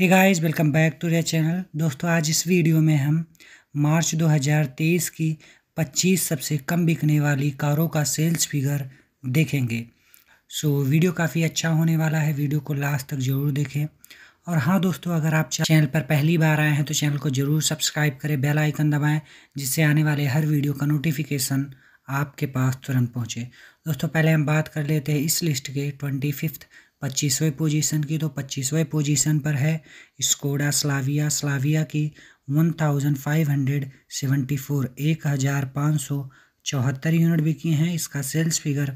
hey guys welcome back to रे channel दोस्तों आज इस वीडियो में हम मार्च 2023 की 25 सबसे कम बिकने वाली कारों का सेल्स फिगर देखेंगे सो so, वीडियो काफ़ी अच्छा होने वाला है वीडियो को लास्ट तक ज़रूर देखें और हाँ दोस्तों अगर आप चैनल पर पहली बार आए हैं तो चैनल को ज़रूर सब्सक्राइब करें बेल आइकन दबाएं जिससे आने वाले हर वीडियो का नोटिफिकेशन आपके पास तुरंत पहुँचे दोस्तों पहले हम बात कर लेते हैं इस लिस्ट के ट्वेंटी फिफ्थ पच्चीसवें पोजीशन की तो पच्चीसवें पोजीशन पर है स्कोडा स्लाविया स्लाविया की one thousand five hundred seventy four एक हज़ार पाँच सौ चौहत्तर यूनिट बिकी हैं इसका sales figure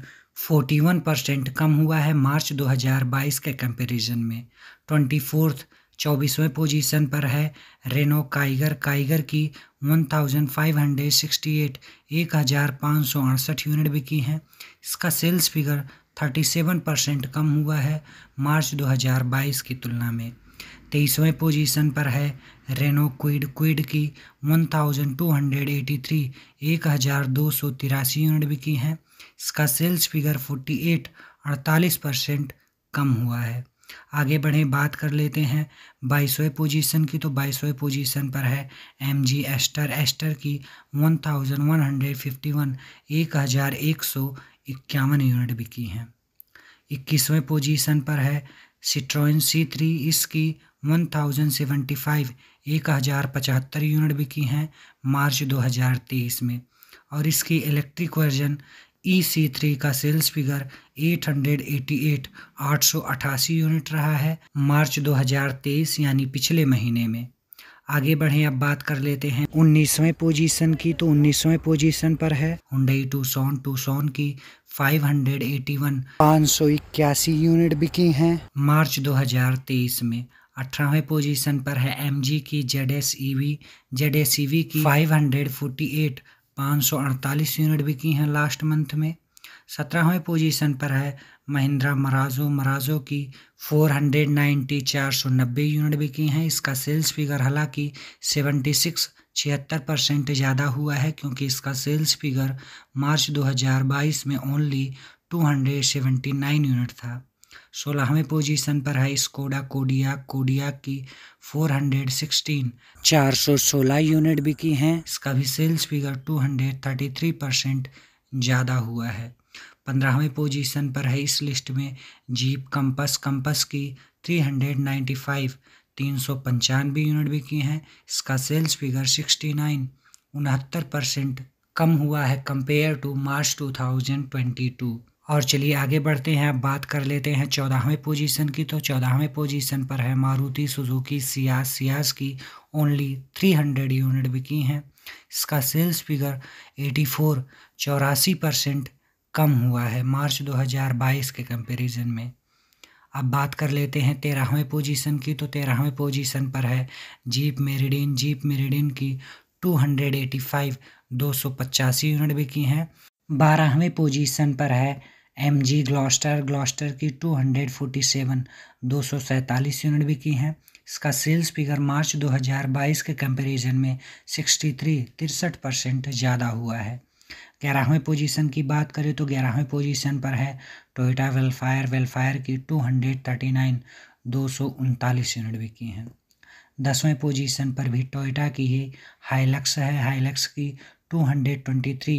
forty one percent कम हुआ है मार्च दो हज़ार बाईस के कंपैरिजन में ट्वेंटी फोर्थ चौबीसवें पोजीशन पर है रेनो काइगर काइगर की one thousand five hundred sixty eight एक हज़ार पाँच सौ अड़सठ यूनिट बिकी हैं इसका सेल्स फिगर 37 परसेंट कम हुआ है मार्च 2022 की तुलना में तेईसवें पोजीशन पर है रेनो क्विड क्विड की 1283 एक हज़ार दो सौ तिरासी यूनिट बिकी हैं इसका सेल्स फिगर 48 48 परसेंट कम हुआ है आगे बढ़े बात कर लेते हैं बाईसवें पोजीशन की तो बाईसवें पोजीशन पर है एम जी एस्टर एस्टर की 1151 एक हज़ार एक सौ इक्यावन यूनिट बिकी हैं इक्कीसवें पोजीशन पर है सिट्रॉइन सी थ्री इसकी वन थाउजेंड सेवेंटी फाइव एक हज़ार पचहत्तर यूनिट बिकी हैं मार्च दो हज़ार तेईस में और इसकी electric version E e C three का sales figure eight hundred eighty eight आठ सौ अठासी यूनिट रहा है मार्च दो हज़ार तेईस यानी पिछले महीने में आगे बढ़े अब बात कर लेते हैं उन्नीसवें पोजीशन की तो उन्नीसवें पोजीशन पर है हुडई टूसॉन टूसॉन की 581 581 यूनिट बिकी हैं मार्च 2023 में अठारहवें पोजीशन पर है एम की Z S E V Z S E V की फाइव हंड्रेड फोर्टी एट पाँच सौ अड़तालीस यूनिट बिकी हैं लास्ट मंथ में सत्रहवें पोजीशन पर है महिंद्रा मराजो मराजो की 490 नब्बे यूनिट बिकी हैं इसका सेल्स फिगर हालांकि 76 छिहत्तर परसेंट ज़्यादा हुआ है क्योंकि इसका सेल्स फिगर मार्च 2022 में ओनली 279 यूनिट था सोलहवें पोजीशन पर है स्कोडा कोडिया कोडिया की सौ 416 यूनिट बिकी हैं इसका भी सेल्स फिगर 233 परसेंट ज़्यादा हुआ है पंद्रहवीं पोजीशन पर है इस लिस्ट में जीप कंपस कंपस की थ्री हंड्रेड नाइन्टी फाइव तीन सौ पंचानवे यूनिट बिकी हैं इसका सेल्स फिगर सिक्सटी नाइन उनहत्तर परसेंट कम हुआ है compare to March two thousand twenty two और चलिए आगे बढ़ते हैं अब बात कर लेते हैं चौदहवें पोजीशन की तो चौदहवें पोजीशन पर है मारुति सुजुकी सियास सियास की ओनली थ्री हंड्रेड यूनिट बिकी हैं इसका सेल्स फिगर एटी फोर चौरासी परसेंट कम हुआ है मार्च 2022 के कंपैरिजन में अब बात कर लेते हैं तेरहवें पोजीशन की तो तेरहवें पोजीशन पर है जीप मेरिडिन जीप मेरिडिन की 285 हंड्रेड यूनिट बिकी हैं बारहवें पोजीशन पर है एम जी ग्लॉस्टर ग्लॉस्टर की 247 सैंतालीस यूनिट बिकी हैं इसका सेल्स फिगर मार्च 2022 के कंपैरिजन में 63 तिरसठ परसेंट ज़्यादा हुआ है ग्यारहवें पोजीशन की बात करें तो ग्यारहवें पोजीशन पर है टोयोटा वेलफायर वेलफायर की टू हंड्रेड थर्टी नाइन दो सौ उनतालीस यूनिट बिकी हैं दसवें पोजीशन पर भी टोयोटा की ही हाइलक्स है हाइलक्स की टू हंड्रेड ट्वेंटी थ्री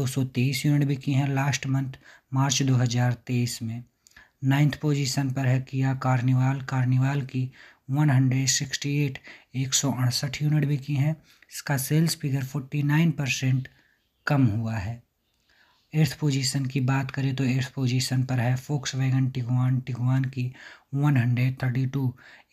दो सौ तेईस यूनिट बिकी हैं लास्ट मंथ मार्च दो हज़ार तेईस में नाइन्थ पोजीशन पर है किया कार्निवाल कार्निवाल की वन हंड्रेड सिक्सटी एट एक सौ अड़सठ यूनिट बिकी हैं इसका sales figure forty nine percent कम हुआ है एट्थ पोजीशन की बात करें तो एट्थ पोजीशन पर है फोक्स वैगन टिगवान टिगवान की 132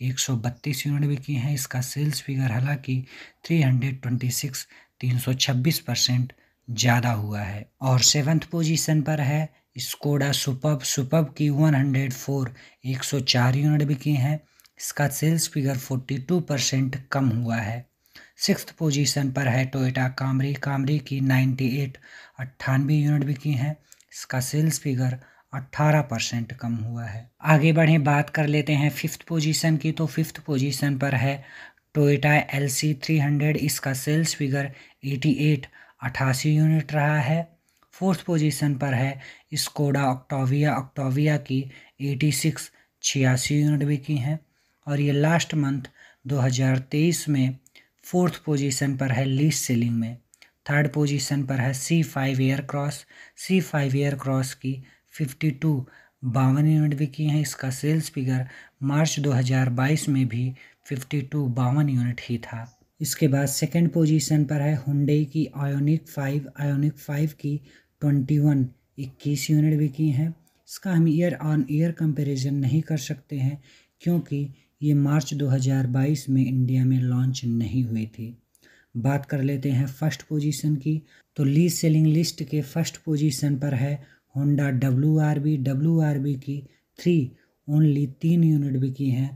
132 यूनिट बिकी हैं इसका सेल्स फिगर हालांकि 326 326 परसेंट ज़्यादा हुआ है और सेवन्थ पोजीशन पर है स्कोडा सुपब सुपब की 104 104 यूनिट बिकी हैं इसका सेल्स फिगर 42 परसेंट कम हुआ है सिक्स पोजीशन पर है टोयोटा कामरी कामरी की नाइन्टी एट अट्ठानवे यूनिट बिकी हैं इसका सेल्स फिगर अट्ठारह परसेंट कम हुआ है आगे बढ़ें बात कर लेते हैं फिफ्थ पोजीशन की तो फिफ्थ पोजीशन पर है Toyota L C three hundred इसका सेल्स फिगर एटी एट अट्ठासी यूनिट रहा है फोर्थ पोजीशन पर है स्कोडा ऑक्टोविया ऑक्टोविया की एटी सिक्स छियासी यूनिट बिकी हैं और ये लास्ट मंथ तेईस में फोर्थ पोजीशन पर है लीस्ट सेलिंग में थर्ड पोजीशन पर है C five Aircross C five Aircross की फिफ्टी टू बावन यूनिट बिकी हैं इसका सेल्स फिगर मार्च 2022 में भी फिफ्टी टू बावन यूनिट ही था इसके बाद सेकेंड पोजीशन पर है हुडे की आयोनिक फाइव आयोनिक फाइव की ट्वेंटी वन इक्कीस यूनिट बिकी हैं इसका हम ईयर ऑन ईयर कंपेरिजन नहीं कर सकते हैं क्योंकि ये मार्च 2022 में इंडिया में लॉन्च नहीं हुई थी बात कर लेते हैं फर्स्ट पोजीशन की तो लीज सेलिंग लिस्ट के फर्स्ट पोजीशन पर है Honda W R B W R B की थ्री ओनली तीन यूनिट बिकी हैं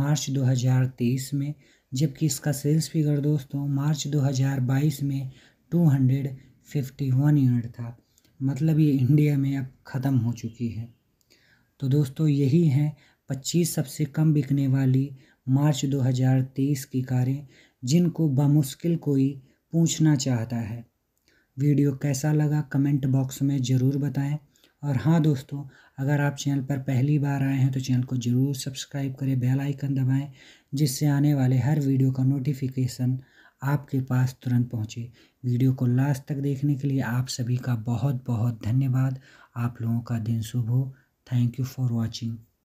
मार्च 2023 में जबकि इसका सेल्स फिगर दोस्तों मार्च 2022 में 251 यूनिट था मतलब ये इंडिया में अब ख़त्म हो चुकी है तो दोस्तों यही हैं 25 सबसे कम बिकने वाली मार्च 2023 की कारें जिनको बमुश्किल कोई पूछना चाहता है वीडियो कैसा लगा कमेंट बॉक्स में ज़रूर बताएं और हाँ दोस्तों अगर आप चैनल पर पहली बार आए हैं तो चैनल को ज़रूर सब्सक्राइब करें बेल आइकन दबाएं जिससे आने वाले हर वीडियो का नोटिफिकेशन आपके पास तुरंत पहुंचे वीडियो को लास्ट तक देखने के लिए आप सभी का बहुत बहुत धन्यवाद आप लोगों का दिन शुभ हो थैंक यू फॉर वॉचिंग